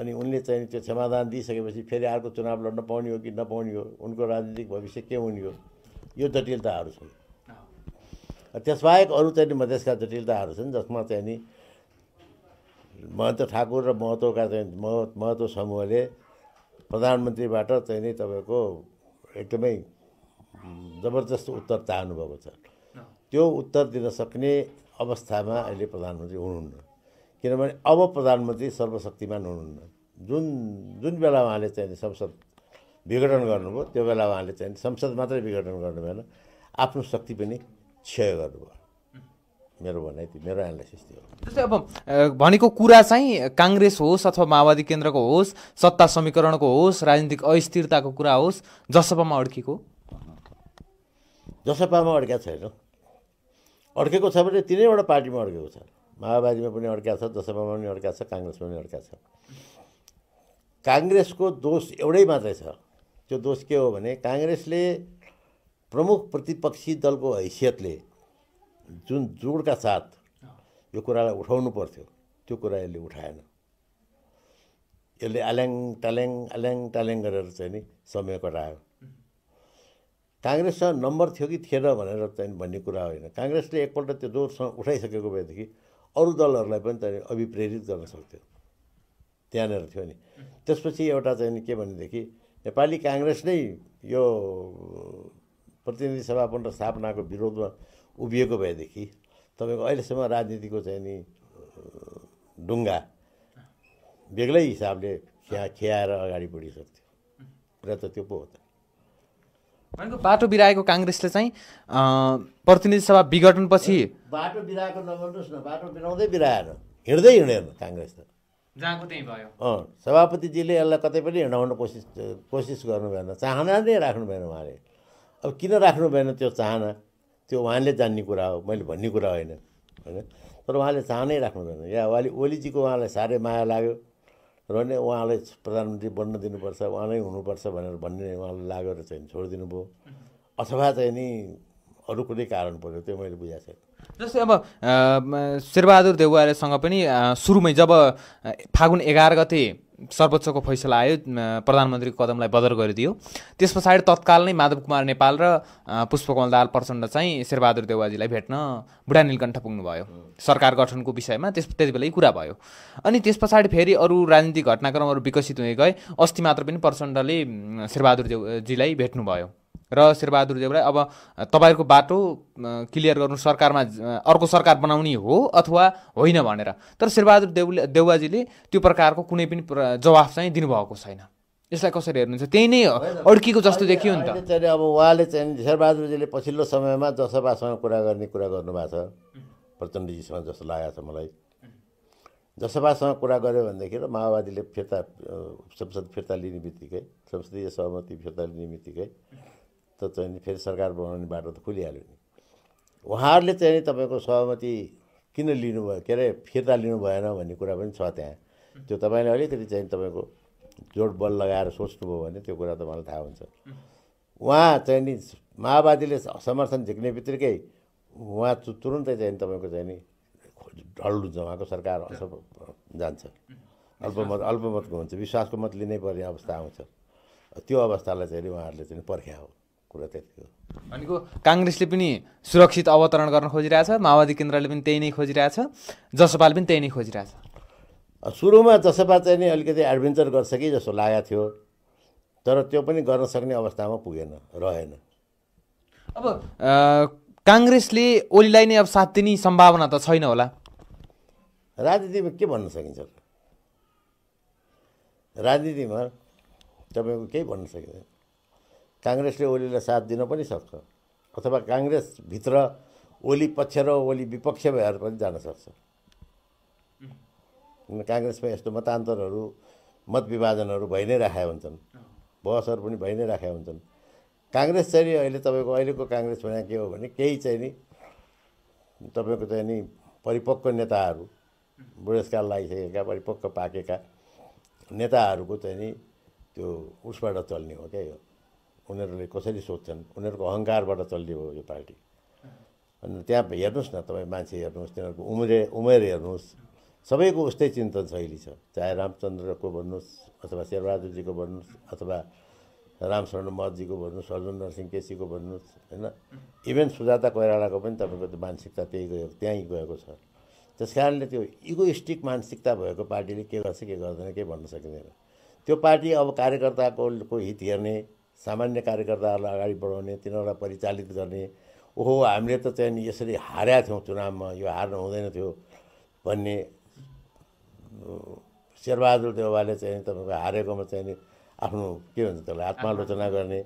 अनि उनले चाहिँ त्यो क्षमादान दिइसकेपछि फेरि अर्को चुनाव लड्न पाउने हो कि नपाउने हो उनको राजनीतिक भविष्य के हुने हो यो जटिलताहरू छन् त्यसबाहेक अरू चाहिँ मधेसका जटिलताहरू छन् जसमा चाहिँ नि महन्त ठाकुर र महत्वका चाहिँ महत्त्व महत्त्व समूहले प्रधानमन्त्रीबाट चाहिँ नि तपाईँको एकदमै जबरजस्त उत्तर चाहनुभएको छ त्यो उत्तर दिन सक्ने अवस्थामा अहिले प्रधानमन्त्री हुनुहुन्न किनभने अब प्रधानमन्त्री सर्वशक्तिमान हुनुहुन्न जुन जुन बेला उहाँले चाहिँ संसद विघटन गर्नुभयो त्यो बेला उहाँले चाहिँ संसद मात्रै विघटन गर्नु भएन आफ्नो शक्ति पनि क्षय गर्नुभयो मेरो भनाइ त्यो मेरो एनालाइसिस त्यो जस्तै अब भनेको कुरा चाहिँ काङ्ग्रेस होस् अथवा माओवादी केन्द्रको होस् सत्ता समीकरणको होस् राजनीतिक अस्थिरताको कुरा होस् जसपामा अड्केको जसपामा अड्का छैन अड्केको छ भने तिनैवटा पार्टीमा अड्केको छ माओवादीमा पनि अड्का छ जसपामा पनि अड्का छ काङ्ग्रेसमा पनि अड्का छ काङ्ग्रेसको दोष एउटै मात्रै छ त्यो दोष के हो भने काङ्ग्रेसले प्रमुख प्रतिपक्षी दलको हैसियतले जुन जोडका साथ यो कुरालाई उठाउनु पर्थ्यो त्यो कुरा यसले उठाएन यसले आल्याङ टाल्याङ आल्याङ टाल्याङ गरेर चाहिँ नि समय कटायो काङ्ग्रेससँग नम्बर थियो कि थिएन भनेर चाहिँ भन्ने कुरा होइन काङ्ग्रेसले एकपल्ट त्यो जोरसँग उठाइसकेको भएदेखि अरू दलहरूलाई पनि चाहिँ अभिप्रेरित गर्न सक्थ्यो त्यहाँनिर थियो नि त्यसपछि एउटा चाहिँ के भनेदेखि नेपाली काङ्ग्रेस नै यो प्रतिनिधि सभा स्थापनाको विरोधमा उभिएको भएदेखि तपाईँको अहिलेसम्म राजनीतिको चाहिँ नि डुङ्गा बेग्लै हिसाबले खिया खियाएर अगाडि बढिसक्थ्यो र त त्यो पो हो त बाटो बिराएको काङ्ग्रेसले चाहिँ प्रतिनिधि सभा विघटनपछि बाटो बिराएको नगर्नुहोस् न बाटो बिराउँदै बिराएर हिँड्दै हिँडेन काङ्ग्रेस त जहाँको त्यहीँ भयो अँ सभापतिजीले यसलाई कतै पनि हिँडाउन कोसिस कोसिस गर्नु भएन चाहना नै राख्नु भएन उहाँले अब किन राख्नु भएन त्यो चाहना त्यो उहाँले जान्ने कुरा हो मैले भन्ने कुरा होइन होइन तर उहाँले चाहनै राख्नुहुँदैन या उहाँले ओलीजीको उहाँलाई साह्रै माया लाग्यो र नै उहाँलाई प्रधानमन्त्री बन्न दिनुपर्छ उहाँ नै हुनुपर्छ भनेर भन्ने उहाँलाई लागेर चाहिँ छोडिदिनु भयो अथवा चाहिँ नि अरू कुनै कारण पऱ्यो त्यो मैले बुझाएको छैन जस्तै अब शेरबहादुर देउवालेसँग पनि सुरुमै जब फागुन एघार गते सर्वोच्चको फैसला आयो प्रधानमन्त्रीको कदमलाई बदर गरिदियो त्यस पछाडि तत्काल नै माधव कुमार नेपाल र पुष्पकमल दाल प्रचण्ड चाहिँ शेरबहादुर देउवाजीलाई भेट्न बुढा नीलकण्ठ पुग्नुभयो सरकार गठनको विषयमा त्यस त्यति बेलै कुरा भयो अनि त्यस पछाडि फेरि अरू राजनीतिक घटनाक्रमहरू विकसित हुँदै गए अस्ति मात्र पनि प्रचण्डले शेरबहादुर देवजीलाई भेट्नुभयो र शेरबहादुर देवलाई अब तपाईँहरूको बाटो क्लियर गर्नु सरकारमा अर्को सरकार बनाउने हो अथवा होइन भनेर तर शेरबहादुर देवले देउवाजीले त्यो प्रकारको कुनै पनि जवाफ चाहिँ दिनुभएको छैन यसलाई कसरी हेर्नुहुन्छ त्यही नै अड्किएको जस्तो देखियो नि त चाहिँ अब उहाँले चाहिँ शेरबहादुरजीले पछिल्लो समयमा जसपासँग कुरा गर्ने कुरा गर्नुभएको छ प्रचण्डजीसँग जस्तो लागेको छ मलाई जसपासँग कुरा गऱ्यो भनेदेखि र माओवादीले फिर्ता संसद फिर्ता लिने बित्तिकै संसदीय सहमति फिर्ता लिने बित्तिकै त चाहिँ फेरि सरकार बनाउने बाटो त खुलिहाल्यो नि उहाँहरूले चाहिँ तपाईँको सहमति किन लिनुभयो के अरे फिर्ता लिनु भएन भन्ने कुरा पनि छ त्यहाँ त्यो तपाईँले अलिकति चाहिँ तपाईँको जोड बल लगाएर सोच्नुभयो भने त्यो कुरा त तपाईँलाई थाहा हुन्छ उहाँ चाहिँ नि माओवादीले समर्थन झिक्ने बित्तिकै उहाँ तुरुन्तै चाहिँ तपाईँको चाहिँ नि ढल्नुहुन्छ उहाँको सरकार असफ जान्छ अल्पमत अल्पमतको हुन्छ विश्वासको मत लिनै पर्ने अवस्था आउँछ त्यो अवस्थालाई चाहिँ उहाँहरूले चाहिँ पर्ख्या हो कुरा त्यति हो भनेको काङ्ग्रेसले पनि सुरक्षित अवतरण गर्न खोजिरहेछ माओवादी केन्द्रले पनि त्यही नै खोजिरहेछ जसपाले पनि त्यही नै खोजिरहेछ सुरुमा जसपा चाहिँ नि अलिकति एडभेन्चर गर्छ कि जस्तो लागेको थियो तर त्यो पनि गर्न सक्ने अवस्थामा पुगेन रहेन अब काङ्ग्रेसले ओलीलाई नै अब साथ दिने सम्भावना त छैन होला राजनीतिमा के भन्न सकिन्छ राजनीतिमा तपाईँको केही भन्न सकिँदैन काङ्ग्रेसले ओलीलाई साथ दिन पनि सक्छ अथवा काङ्ग्रेसभित्र ओली पक्ष र ओली विपक्ष भएर पनि जान सक्छ काङ्ग्रेसमा यस्तो मतान्तरहरू मतविभाजनहरू भइ नै राखेका हुन्छन् बहसहरू पनि भइ नै राखेका हुन्छन् काङ्ग्रेस चाहिँ नि अहिले तपाईँको अहिलेको काङ्ग्रेस भने के हो भने केही चाहिँ नि तपाईँको चाहिँ नि परिपक्व नेताहरू बुढेसकाल लागिसकेका परिपक्व पाकेका नेताहरूको चाहिँ नि त्यो उसबाट चल्ने हो क्या यो उनीहरूले कसरी सोध्छन् उनीहरूको अहङ्कारबाट चल्ने हो यो पार्टी अनि त्यहाँ हेर्नुहोस् न तपाईँ मान्छे हेर्नुहोस् तिनीहरूको उमेर उमेर हेर्नुहोस् सबैको उस्तै चिन्तन शैली छ चाहे रामचन्द्रको भन्नुहोस् अथवा शेरबहादुरजीको भन्नुहोस् अथवा रामशरण महतजीको भन्नुहोस् अर्जुन नरसिंह केसीको भन्नुहोस् होइन इभेन सुजाता कोइरालाको पनि तपाईँको त्यो मानसिकता त्यही गयो त्यहीँ गएको छ त्यस कारणले त्यो इगोइस्टिक मानसिकता भएको पार्टीले के गर्छ के गर्दैन के भन्न सकिँदैन त्यो पार्टी अब कार्यकर्ताको हित हेर्ने सामान्य कार्यकर्ताहरूलाई अगाडि बढाउने तिनीहरूलाई परिचालित गर्ने ओहो हामीले त चाहिँ यसरी हारेका थियौँ चुनावमा यो हार्नु हुँदैन थियो भन्ने शेरबहादुर देवालले चाहिँ तपाईँको हारेकोमा चाहिँ आफ्नो के भन्छ त्यसलाई आत्मालोचना गर्ने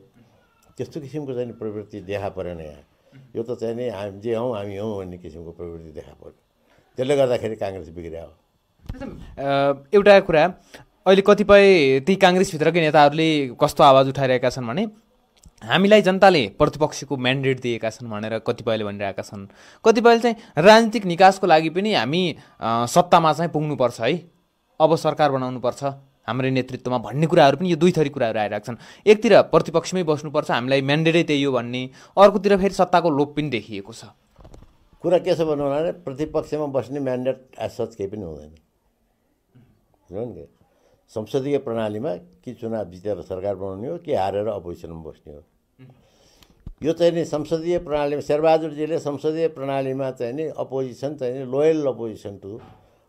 त्यस्तो किसिमको चाहिँ प्रवृत्ति देखा परेन यहाँ यो त चाहिँ नि हामी जे हौ हामी हौ भन्ने किसिमको प्रवृत्ति देखा पऱ्यो त्यसले गर्दाखेरि काङ्ग्रेस बिग्रिया हो एउटा कुरा अहिले कतिपय ती काङ्ग्रेसभित्रकै नेताहरूले कस्तो आवाज उठाइरहेका छन् भने हामीलाई जनताले प्रतिपक्षको म्यान्डेट दिएका छन् भनेर कतिपयले भनिरहेका छन् कतिपयले चाहिँ राजनीतिक निकासको लागि पनि हामी सत्तामा चाहिँ पुग्नुपर्छ है अब सरकार बनाउनुपर्छ हाम्रै नेतृत्वमा भन्ने कुराहरू पनि यो दुई थरी कुराहरू आइरहेको छन् एकतिर प्रतिपक्षमै बस्नुपर्छ हामीलाई म्यान्डेटै त्यही हो भन्ने अर्कोतिर फेरि सत्ताको लोप पनि देखिएको छ कुरा के छ भन्नु भने प्रतिपक्षमा बस्ने म्यान्डेट एज सच केही पनि हुँदैन संसदीय प्रणालीमा कि चुनाव जितेर सरकार बनाउने हो कि हारेर अपोजिसनमा बस्ने हो यो चाहिँ नि संसदीय प्रणालीमा शेरबहादुरजीले संसदीय प्रणालीमा चाहिँ नि अपोजिसन चाहिँ नि लोयल अपोजिसन टु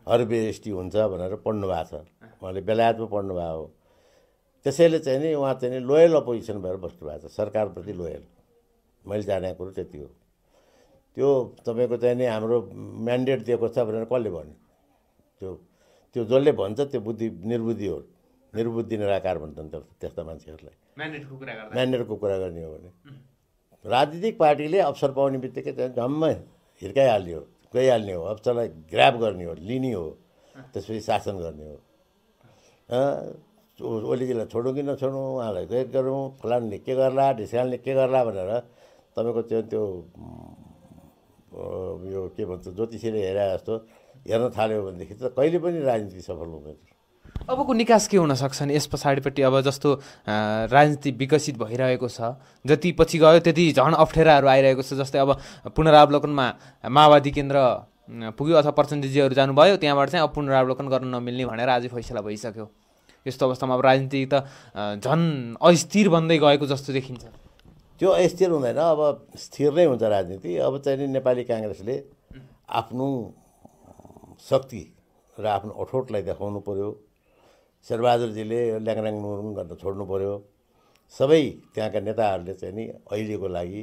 हर हुन्छ भनेर पढ्नुभएको छ उहाँले बेलायतमा पढ्नुभएको हो त्यसैले चाहिँ नि उहाँ चाहिँ नि लोयल अपोजिसन भएर बस्नु भएको छ सरकारप्रति लोयल मैले जाने कुरो त्यति हो त्यो तपाईँको चाहिँ नि हाम्रो म्यान्डेट दिएको छ भनेर कसले भन्यो त्यो त्यो जसले भन्छ त्यो बुद्धि निर्बुद्धि हो निर्बुद्धि निराकार भन्छन् त्यस्ता मान्छेहरूलाई म्यानेरको कुरा गर्ने हो भने राजनीतिक पार्टीले अवसर पाउने बित्तिकै त्यहाँ झम्म हिर्काइहाल्ने हो गइहाल्ने हो अवसरलाई ग्राप गर्ने हो लिने हो त्यसपछि शासन गर्ने हो ओलीजीलाई छोडौँ कि नछोडौँ उहाँलाई गैर गरौँ फलानले के गर्ला ढिस्कालले के गर्ला भनेर तपाईँको त्यो त्यो यो के भन्छ ज्योतिषीले हेरे जस्तो हेर्न थाल्यो भनेदेखि त कहिले पनि राजनीति सफल हुँदैन अबको निकास के हुन नि यस पछाडिपट्टि अब जस्तो राजनीति विकसित भइरहेको छ जति पछि गयो त्यति झन् अप्ठ्याराहरू आइरहेको छ जस्तै अब पुनरावलोकनमा माओवादी केन्द्र पुग्यो अथवा प्रचण्डजीहरू जानुभयो त्यहाँबाट चाहिँ अब पुनरावलोकन गर्न नमिल्ने भनेर आज फैसला भइसक्यो यस्तो अवस्थामा अब राजनीति त झन् अस्थिर बन्दै गएको जस्तो देखिन्छ त्यो अस्थिर हुँदैन अब स्थिर नै हुन्छ राजनीति अब चाहिँ नेपाली काङ्ग्रेसले आफ्नो शक्ति र आफ्नो अठोटलाई देखाउनु पऱ्यो शेरबहादुरजीले ल्याङ्ग्राङ नुरुङ गर्न छोड्नु पऱ्यो सबै त्यहाँका नेताहरूले चाहिँ नि अहिलेको लागि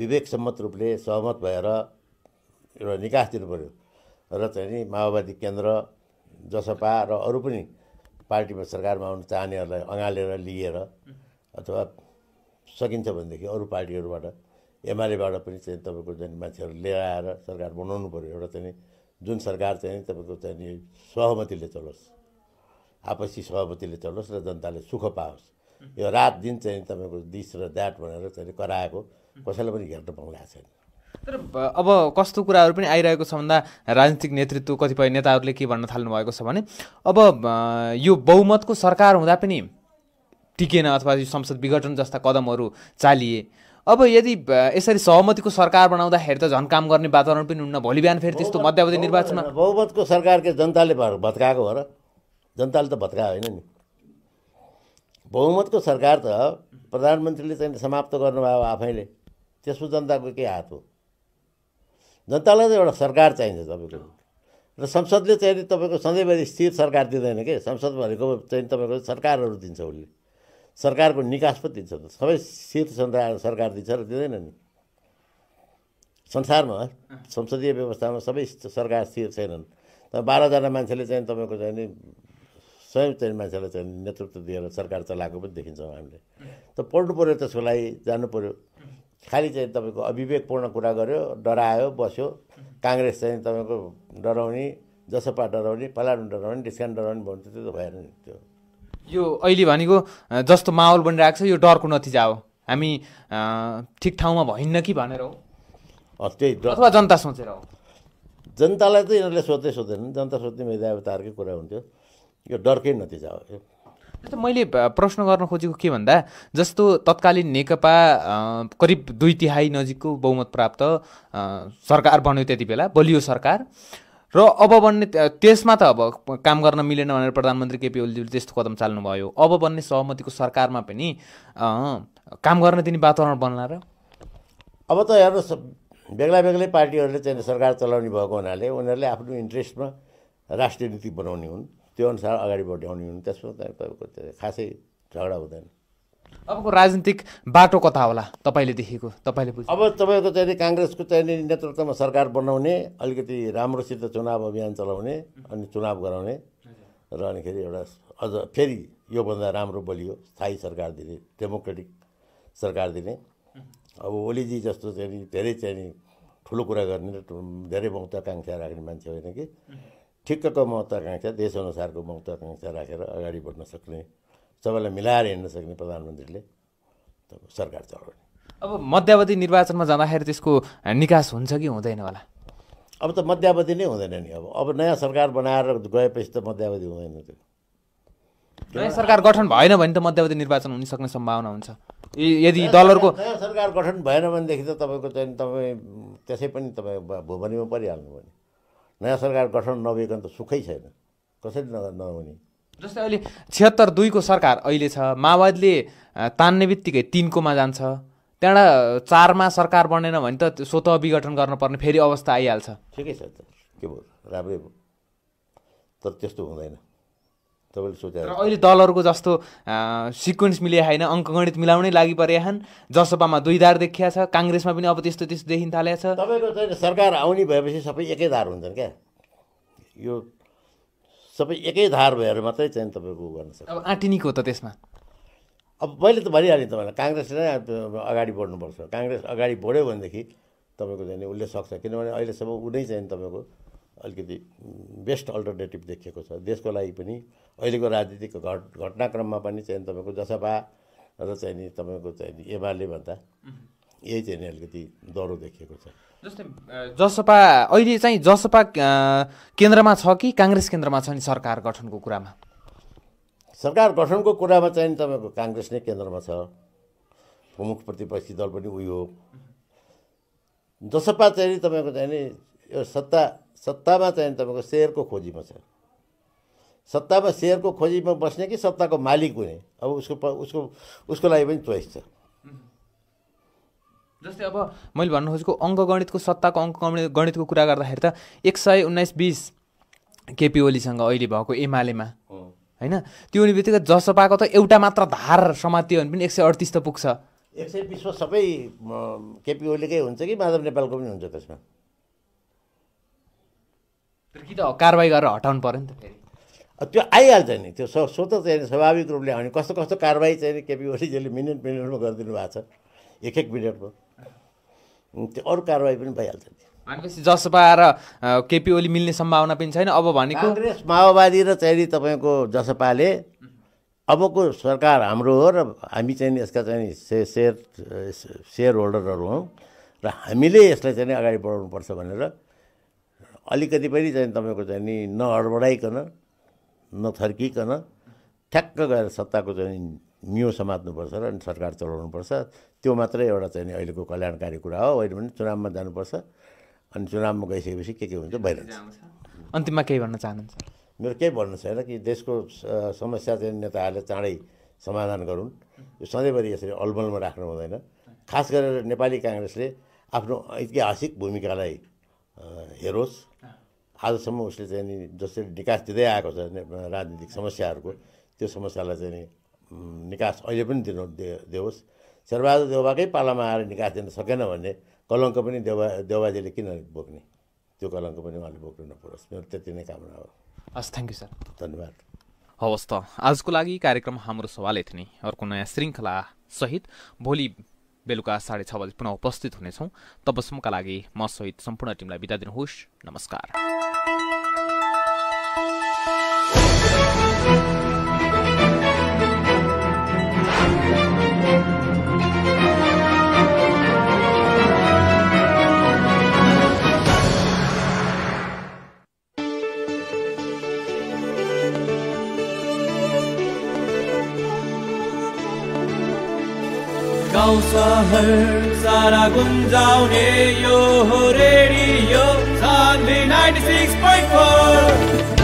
विवेकसम्मत रूपले सहमत भएर एउटा निकास दिनु पऱ्यो र चाहिँ नि माओवादी केन्द्र जसपा र अरू पनि पार्टीमा सरकारमा आउन चाहनेहरूलाई अँगालेर लिएर अथवा सकिन्छ भनेदेखि अरू पार्टीहरूबाट एमआलएबाट पनि चाहिँ तपाईँको चाहिँ मान्छेहरू लिएर आएर सरकार बनाउनु पऱ्यो एउटा चाहिँ जुन सरकार चाहिँ तपाईँको चाहिँ सहमतिले चलोस् आपसी सहमतिले चलोस् र जनताले सुख पाओस् यो रात दिन चाहिँ तपाईँको दिस र द्याट भनेर चाहिँ कराएको कसैलाई पनि घेर्न पाउनु छैन तर अब कस्तो कुराहरू पनि आइरहेको छ भन्दा राजनीतिक नेतृत्व कतिपय नेताहरूले के भन्न थाल्नु भएको छ भने अब यो बहुमतको सरकार हुँदा पनि टिकेन अथवा यो संसद विघटन जस्ता कदमहरू चालिए अब यदि यसरी सहमतिको सरकार बनाउँदाखेरि त झन् काम गर्ने वातावरण पनि हुन्न भोलि बिहान फेरि त्यस्तो मध्यावधि निर्वाचनमा बहुमतको सरकार के जनताले भत्काएको हो र जनताले त भत्कायो होइन नि बहुमतको सरकार त प्रधानमन्त्रीले चाहिँ समाप्त गर्नुभयो आफैले त्यसको जनताको के हात हो जनतालाई त एउटा सरकार चाहिन्छ तपाईँको र संसदले चाहिँ तपाईँको सधैँभरि स्थिर सरकार दिँदैन के संसद भनेको चाहिँ तपाईँको सरकारहरू दिन्छ उसले सरकारको निकास पो दिन्छ त सबै शीर्ष सन्तान सरकार दिन्छ र दिँदैन नि संसारमा संसदीय व्यवस्थामा सबै सरकार स्थिर छैनन् त बाह्रजना मान्छेले चाहिँ तपाईँको चाहिँ नि स्वयं चाहिँ मान्छेलाई चाहिँ नेतृत्व दिएर सरकार चलाएको पनि देखिन्छौँ हामीले त पढ्नु पऱ्यो त्यसको लागि जानु पऱ्यो खालि चाहिँ तपाईँको अविवेकपूर्ण कुरा गर्यो डरायो बस्यो काङ्ग्रेस चाहिँ तपाईँको डराउने जसपा डराउने पलाडु डराउने डिस्कान डराउने भन्थ्यो त्यो त भएन नि त्यो यो अहिले भनेको जस्तो माहौल बनिरहेको छ यो डरको नतिजा हो हामी ठिक ठाउँमा भइन्न कि भनेर हो त्यही अथवा जनता सोचेर हो जनतालाई त यिनीहरूले सोध्दै सोध्दैन जनता सोध्ने मेरो अवतारकै कुरा हुन्थ्यो यो डरकै नतिजा हो जस्तो मैले प्रश्न गर्न खोजेको के भन्दा जस्तो तत्कालीन नेकपा करिब दुई तिहाई नजिकको बहुमत प्राप्त सरकार बन्यो त्यति बेला बलियो सरकार र अब बन्ने त्यसमा त अब काम गर्न मिलेन भनेर प्रधानमन्त्री केपी ओलीले त्यस्तो कदम चाल्नुभयो अब बन्ने सहमतिको सरकारमा पनि काम गर्न दिने वातावरण बन्ला र अब त हेर्नुहोस् बेग्ला बेग्लै पार्टीहरूले चाहिँ सरकार चलाउने भएको हुनाले उनीहरूले आफ्नो इन्ट्रेस्टमा राष्ट्रिय नीति बनाउने हुन् त्यो अनुसार अगाडि बढाउने हुन् त्यसमा तपाईँको खासै झगडा हुँदैन अबको राजनीतिक बाटो कता होला तपाईँले देखेको तपाईँले बुझ्नु अब तपाईँको चाहिँ काङ्ग्रेसको चाहिँ नेतृत्वमा सरकार बनाउने अलिकति राम्रोसित चुनाव अभियान चलाउने अनि चुनाव गराउने र अनिखेरि एउटा अझ फेरि योभन्दा राम्रो बलियो स्थायी सरकार दिने डेमोक्रेटिक सरकार दिने अब ओलीजी जस्तो चाहिँ धेरै चाहिँ ठुलो कुरा गर्ने धेरै महत्त्वाकाङ्क्षा राख्ने मान्छे होइन कि ठिक्कको महत्त्वाकाङ्क्षा देशअनुसारको महत्त्वाकाङ्क्षा राखेर अगाडि बढ्न सक्ने सबैलाई मिलाएर हिँड्न सक्ने प्रधानमन्त्रीले सरकार चलाउने अब मध्यावधि निर्वाचनमा जाँदाखेरि त्यसको निकास हुन्छ कि हुँदैन होला अब त मध्यावधि नै हुँदैन नि अब अब नयाँ सरकार बनाएर गएपछि त मध्यावधि हुँदैन त्यो नयाँ सरकार गठन भएन भने त मध्यावधि निर्वाचन हुन सक्ने सम्भावना हुन्छ यदि दलहरूको नयाँ सरकार गठन भएन भनेदेखि त तपाईँको चाहिँ तपाईँ त्यसै पनि तपाईँ भुवनीमा परिहाल्नु भने नयाँ सरकार गठन नभइकन त सुखै छैन कसरी नहुने जस्तै अहिले छिहत्तर दुईको सरकार अहिले छ माओवादीले तान्ने बित्तिकै तिनकोमा जान्छ त्यहाँबाट चारमा सरकार बनेन भने त स्वत विघटन गर्नुपर्ने फेरि अवस्था आइहाल्छ ठिकै छ के भयो राम्रै भयो तर त्यस्तो हुँदैन तपाईँले सोचेर अहिले दलहरूको जस्तो सिक्वेन्स मिले होइन अङ्कगणित मिलाउनै लागि परेका छन् जसपामा दुई धार देखिया छ काङ्ग्रेसमा पनि अब त्यस्तो त्यस्तो देखिन थालेको छ तपाईँको चाहिँ सरकार आउने भएपछि सबै एकै धार हुन्छन् क्या यो सबै एकै धार भएर मात्रै चाहिँ तपाईँको गर्न सक्छ अब आँटिनीको त त्यसमा अब मैले त भनिहालेँ तपाईँलाई काङ्ग्रेसले नै अगाडि बढ्नुपर्छ काङ्ग्रेस अगाडि बढ्यो भनेदेखि तपाईँको चाहिँ उसले सक्छ किनभने अहिलेसम्म ऊ नै चाहिँ तपाईँको अलिकति बेस्ट अल्टरनेटिभ देखिएको छ देशको लागि पनि अहिलेको राजनीतिक घट घटनाक्रममा पनि चाहिँ तपाईँको जसपा र चाहिँ नि तपाईँको चाहिँ नि एमाले भन्दा यही चाहिँ नि अलिकति डह्रो देखिएको छ जस्तै जसपा अहिले चाहिँ जसपा केन्द्रमा छ कि काङ्ग्रेस केन्द्रमा छ नि सरकार गठनको कुरामा सरकार गठनको कुरामा चाहिँ तपाईँको काङ्ग्रेस नै केन्द्रमा छ प्रमुख प्रतिपक्षी दल पनि उयो जसपा चाहिँ तपाईँको चाहिँ नि यो सत्ता सत्तामा चाहिँ तपाईँको सेयरको खोजीमा छ सत्तामा सेयरको खोजीमा बस्ने कि सत्ताको मालिक हुने अब उसको उसको उसको लागि पनि चोइस छ जस्तै अब मैले भन्नु खोजेको अङ्कगणितको सत्ताको अङ्क गणितको कुरा गर्दाखेरि त एक सय उन्नाइस बिस केपी ओलीसँग अहिले भएको एमालेमा होइन त्यो हुने बित्तिकै जसपाको त एउटा मात्र धार समात्यो भने पनि एक सय अडतिस त पुग्छ एक सय बिसमा सबै केपी ओलीकै हुन्छ कि माधव नेपालको पनि हुन्छ त्यसमा कि त कारवाही गरेर हटाउनु पऱ्यो नि त फेरि त्यो आइहाल्छ नि त्यो स्वतः चाहिँ स्वाभाविक रूपले आउने कस्तो कस्तो कारवाही चाहिँ केपी ओलीजीले मिनट मिनटमा गरिदिनु भएको छ एक एक मिनटमा त्यो अरू कारवाही पनि भइहाल्छ भनेपछि जसपा र केपी ओली मिल्ने सम्भावना पनि छैन अब भनेको कङ्ग्रेस माओवादी र चाहिँ तपाईँको जसपाले अबको सरकार हाम्रो हो र हामी चाहिँ यसका चाहिँ से सेयर सेयर होल्डरहरू हौँ र हामीले यसलाई चाहिँ अगाडि बढाउनुपर्छ भनेर अलिकति पनि चाहिँ तपाईँको चाहिँ नि नहडबडाइकन नथर्किकन ठ्याक्क गएर सत्ताको चाहिँ मियो समात्नुपर्छ र अनि सरकार चलाउनुपर्छ त्यो मात्रै एउटा चाहिँ अहिलेको कल्याणकारी कुरा हो अहिले भने चुनावमा जानुपर्छ अनि चुनावमा गइसकेपछि के के हुन्छ भइरहन्छ अन्तिममा केही भन्न चाहनुहुन्छ मेरो केही भन्नु छैन कि देशको समस्या चाहिँ नेताहरूले चाँडै समाधान गरून् यो सधैँभरि यसरी अलमलमा राख्नु हुँदैन खास गरेर नेपाली काङ्ग्रेसले आफ्नो ऐतिहासिक भूमिकालाई हेरोस् आजसम्म उसले चाहिँ जसरी निकास दिँदै आएको छ राजनीतिक समस्याहरूको त्यो समस्यालाई चाहिँ निकास अहिले पनि दिनु देओस् शेरबहादुर देउबाकै पालामा आएर निकास दिन सकेन भने कलङ्क पनि देउबा देउबाजीले किन बोक्ने त्यो कलङ्क पनि उहाँले बोक्नु नपरोस् मेरो त्यति नै कामना हो हस् थ्याङ्क यू सर धन्यवाद हवस् त आजको लागि कार्यक्रम हाम्रो सवाल यति नै अर्को नयाँ श्रृङ्खला सहित भोलि बेलुका साढे छ बजी पुनः उपस्थित हुनेछौँ तबसम्मका लागि म सहित सम्पूर्ण टिमलाई बिदा दिनुहोस् नमस्कार सारा गुन्जाउने यो रेडियो साँझ नाइन्टी सिक्स पोइन्ट फोर